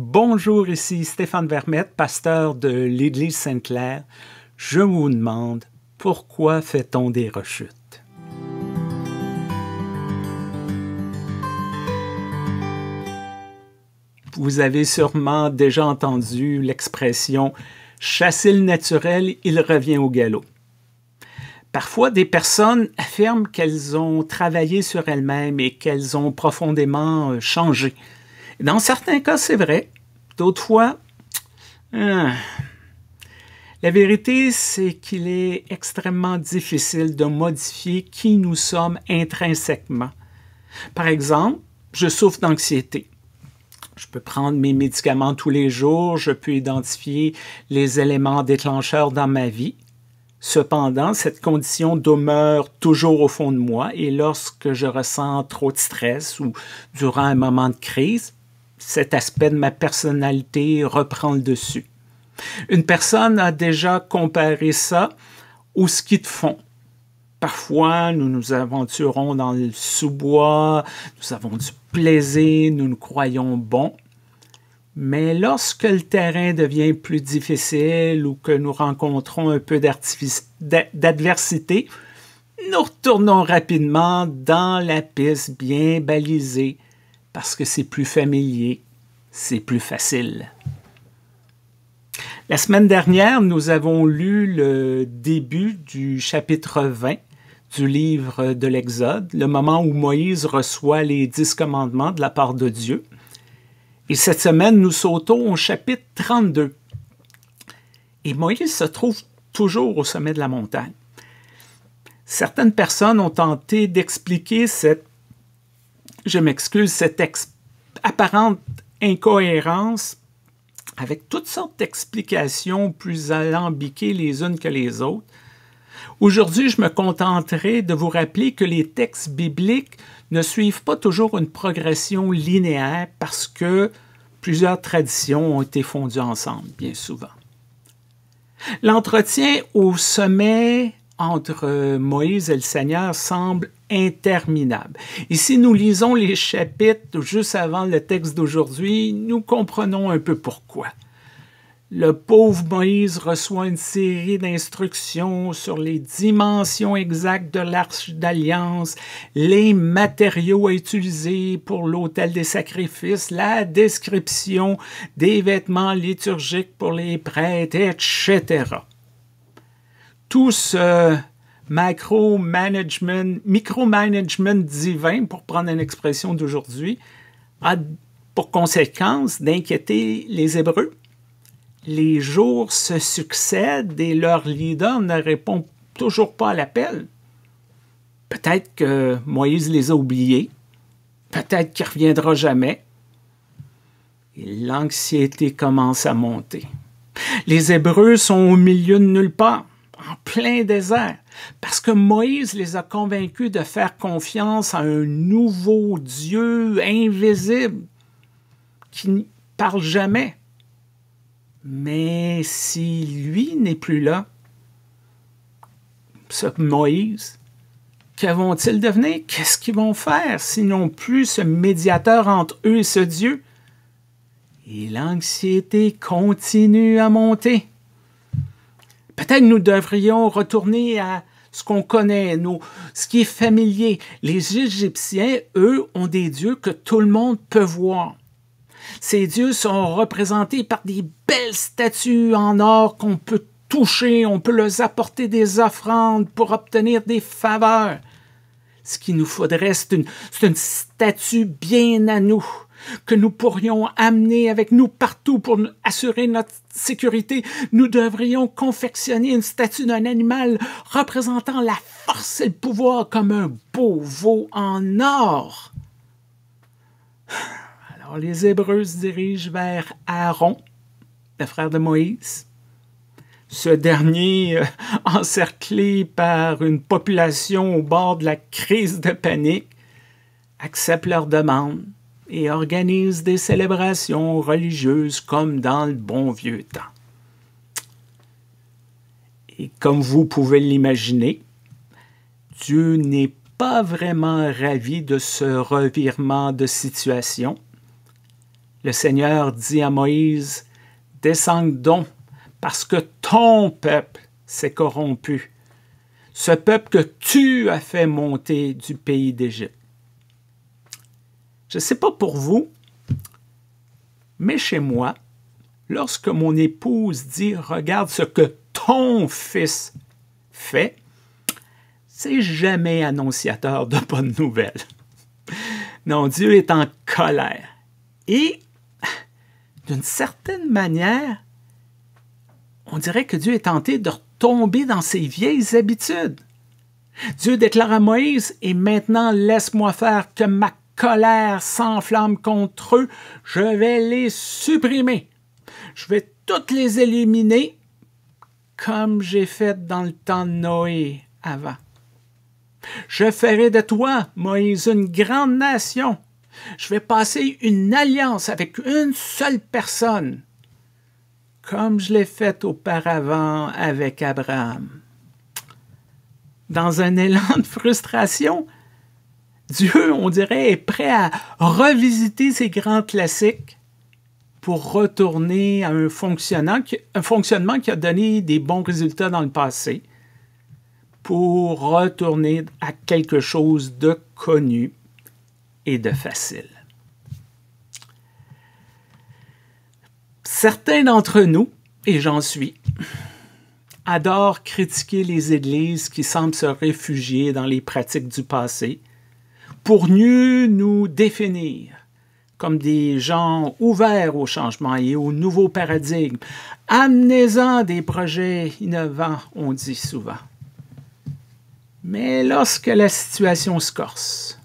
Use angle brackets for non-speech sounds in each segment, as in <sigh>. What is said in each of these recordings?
Bonjour, ici Stéphane Vermette, pasteur de l'Église Sainte-Claire. Je vous demande, pourquoi fait-on des rechutes? Vous avez sûrement déjà entendu l'expression chasser le naturel, il revient au galop. Parfois, des personnes affirment qu'elles ont travaillé sur elles-mêmes et qu'elles ont profondément changé dans certains cas, c'est vrai. D'autres fois, hein. la vérité, c'est qu'il est extrêmement difficile de modifier qui nous sommes intrinsèquement. Par exemple, je souffre d'anxiété. Je peux prendre mes médicaments tous les jours, je peux identifier les éléments déclencheurs dans ma vie. Cependant, cette condition demeure toujours au fond de moi et lorsque je ressens trop de stress ou durant un moment de crise, cet aspect de ma personnalité reprend le dessus. Une personne a déjà comparé ça au ski de fond. Parfois, nous nous aventurons dans le sous-bois, nous avons du plaisir, nous nous croyons bons. Mais lorsque le terrain devient plus difficile ou que nous rencontrons un peu d'adversité, nous retournons rapidement dans la piste bien balisée parce que c'est plus familier, c'est plus facile. La semaine dernière, nous avons lu le début du chapitre 20 du livre de l'Exode, le moment où Moïse reçoit les dix commandements de la part de Dieu. Et cette semaine, nous sautons au chapitre 32. Et Moïse se trouve toujours au sommet de la montagne. Certaines personnes ont tenté d'expliquer cette je m'excuse, cette apparente incohérence avec toutes sortes d'explications plus alambiquées les unes que les autres. Aujourd'hui, je me contenterai de vous rappeler que les textes bibliques ne suivent pas toujours une progression linéaire parce que plusieurs traditions ont été fondues ensemble, bien souvent. L'entretien au sommet entre euh, Moïse et le Seigneur semble interminable. Et si nous lisons les chapitres juste avant le texte d'aujourd'hui, nous comprenons un peu pourquoi. Le pauvre Moïse reçoit une série d'instructions sur les dimensions exactes de l'arche d'alliance, les matériaux à utiliser pour l'autel des sacrifices, la description des vêtements liturgiques pour les prêtres, etc tout ce euh, macro-management, micro-management divin, pour prendre une expression d'aujourd'hui, a pour conséquence d'inquiéter les Hébreux. Les jours se succèdent et leur leader ne répond toujours pas à l'appel. Peut-être que Moïse les a oubliés. Peut-être qu'il ne reviendra jamais. Et l'anxiété commence à monter. Les Hébreux sont au milieu de nulle part en plein désert, parce que Moïse les a convaincus de faire confiance à un nouveau Dieu invisible qui ne parle jamais. Mais si lui n'est plus là, ce Moïse, que vont-ils devenir? Qu'est-ce qu'ils vont faire Sinon plus ce médiateur entre eux et ce Dieu? Et l'anxiété continue à monter. Peut-être nous devrions retourner à ce qu'on connaît, nous, ce qui est familier. Les Égyptiens, eux, ont des dieux que tout le monde peut voir. Ces dieux sont représentés par des belles statues en or qu'on peut toucher, on peut leur apporter des offrandes pour obtenir des faveurs. Ce qu'il nous faudrait, c'est une statue bien à nous que nous pourrions amener avec nous partout pour assurer notre sécurité, nous devrions confectionner une statue d'un animal représentant la force et le pouvoir comme un beau veau en or. Alors les Hébreux se dirigent vers Aaron, le frère de Moïse. Ce dernier, euh, encerclé par une population au bord de la crise de panique, accepte leur demande et organise des célébrations religieuses comme dans le bon vieux temps. Et comme vous pouvez l'imaginer, Dieu n'est pas vraiment ravi de ce revirement de situation. Le Seigneur dit à Moïse, Descends donc, parce que ton peuple s'est corrompu, ce peuple que tu as fait monter du pays d'Égypte. Je ne sais pas pour vous, mais chez moi, lorsque mon épouse dit Regarde ce que ton fils fait, c'est jamais annonciateur de bonnes nouvelles. Non, Dieu est en colère. Et d'une certaine manière, on dirait que Dieu est tenté de retomber dans ses vieilles habitudes. Dieu déclare à Moïse, et maintenant laisse-moi faire que ma colère s'enflamme contre eux, je vais les supprimer. Je vais toutes les éliminer comme j'ai fait dans le temps de Noé avant. Je ferai de toi, Moïse, une grande nation. Je vais passer une alliance avec une seule personne, comme je l'ai fait auparavant avec Abraham. Dans un élan de frustration, Dieu, on dirait, est prêt à revisiter ses grands classiques pour retourner à un fonctionnement, un fonctionnement qui a donné des bons résultats dans le passé, pour retourner à quelque chose de connu et de facile. Certains d'entre nous, et j'en suis, adorent critiquer les églises qui semblent se réfugier dans les pratiques du passé pour mieux nous définir comme des gens ouverts au changement et aux nouveaux paradigmes. Amenez-en des projets innovants, on dit souvent. Mais lorsque la situation se corse,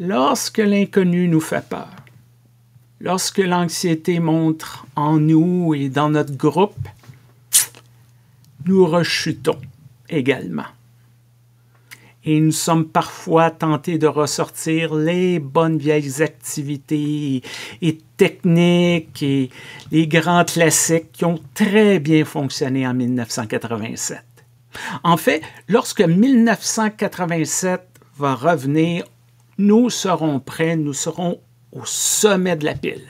lorsque l'inconnu nous fait peur, lorsque l'anxiété montre en nous et dans notre groupe, nous rechutons également et nous sommes parfois tentés de ressortir les bonnes vieilles activités et techniques et les grands classiques qui ont très bien fonctionné en 1987. En fait, lorsque 1987 va revenir, nous serons prêts, nous serons au sommet de la pile.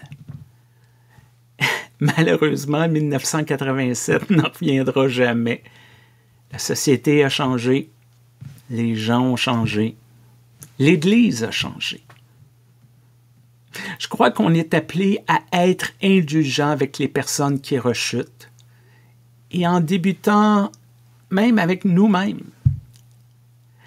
<laughs> Malheureusement, 1987 n'en reviendra jamais. La société a changé, les gens ont changé, l'Église a changé. Je crois qu'on est appelé à être indulgent avec les personnes qui rechutent et en débutant même avec nous-mêmes.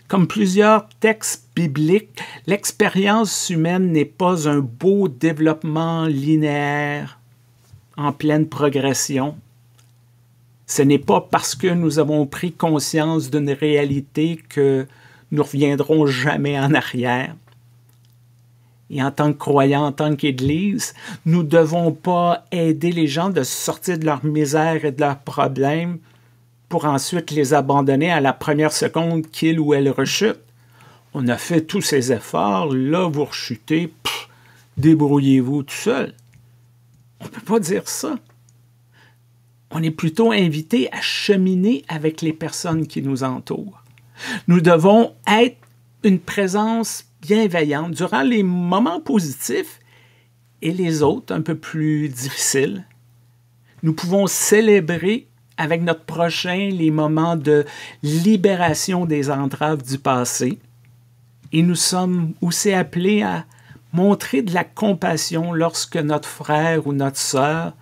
Comme plusieurs textes bibliques, l'expérience humaine n'est pas un beau développement linéaire en pleine progression. Ce n'est pas parce que nous avons pris conscience d'une réalité que nous reviendrons jamais en arrière. Et en tant que croyants, en tant qu'Église, nous ne devons pas aider les gens de sortir de leur misère et de leurs problèmes pour ensuite les abandonner à la première seconde qu'ils ou elles rechutent. On a fait tous ces efforts, là vous rechutez, débrouillez-vous tout seul. On ne peut pas dire ça on est plutôt invité à cheminer avec les personnes qui nous entourent. Nous devons être une présence bienveillante durant les moments positifs et les autres un peu plus difficiles. Nous pouvons célébrer avec notre prochain les moments de libération des entraves du passé. Et nous sommes aussi appelés à montrer de la compassion lorsque notre frère ou notre sœur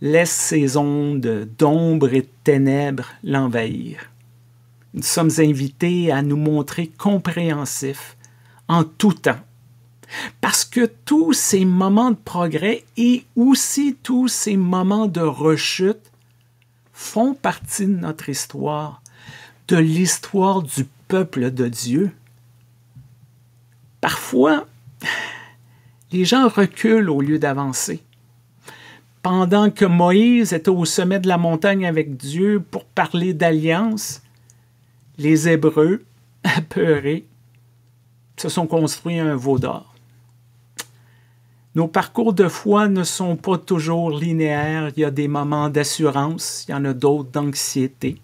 laisse ces ondes d'ombre et de ténèbres l'envahir. Nous sommes invités à nous montrer compréhensifs en tout temps, parce que tous ces moments de progrès et aussi tous ces moments de rechute font partie de notre histoire, de l'histoire du peuple de Dieu. Parfois, les gens reculent au lieu d'avancer pendant que Moïse était au sommet de la montagne avec Dieu pour parler d'alliance, les Hébreux, <laughs> apeurés, se sont construits un veau d'or. Nos parcours de foi ne sont pas toujours linéaires. Il y a des moments d'assurance, il y en a d'autres d'anxiété.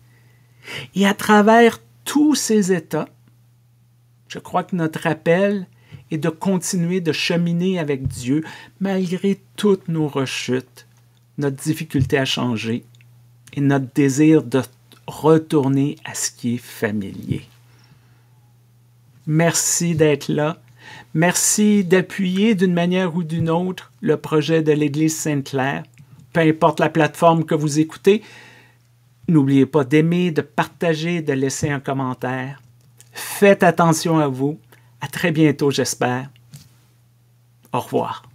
Et à travers tous ces états, je crois que notre appel est de continuer de cheminer avec Dieu malgré toutes nos rechutes, notre difficulté à changer et notre désir de retourner à ce qui est familier. Merci d'être là. Merci d'appuyer d'une manière ou d'une autre le projet de l'Église Sainte-Claire, peu importe la plateforme que vous écoutez. N'oubliez pas d'aimer, de partager, de laisser un commentaire. Faites attention à vous. À très bientôt, j'espère. Au revoir.